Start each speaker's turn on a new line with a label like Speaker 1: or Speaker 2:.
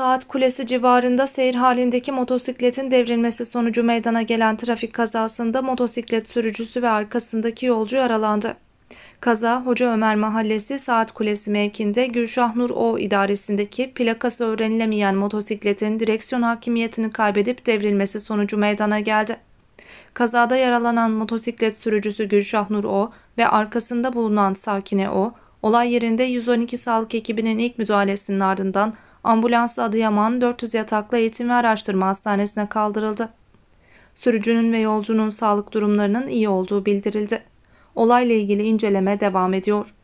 Speaker 1: Saat Kulesi civarında seyir halindeki motosikletin devrilmesi sonucu meydana gelen trafik kazasında motosiklet sürücüsü ve arkasındaki yolcu yaralandı. Kaza Hoca Ömer Mahallesi Saat Kulesi mevkinde Gülşah Nur O idaresindeki plakası öğrenilemeyen motosikletin direksiyon hakimiyetini kaybedip devrilmesi sonucu meydana geldi. Kazada yaralanan motosiklet sürücüsü Gülşah Nur O ve arkasında bulunan Sakine O, olay yerinde 112 sağlık ekibinin ilk müdahalesinin ardından Ambulans Adıyaman 400 yataklı eğitim ve araştırma hastanesine kaldırıldı. Sürücünün ve yolcunun sağlık durumlarının iyi olduğu bildirildi. Olayla ilgili inceleme devam ediyor.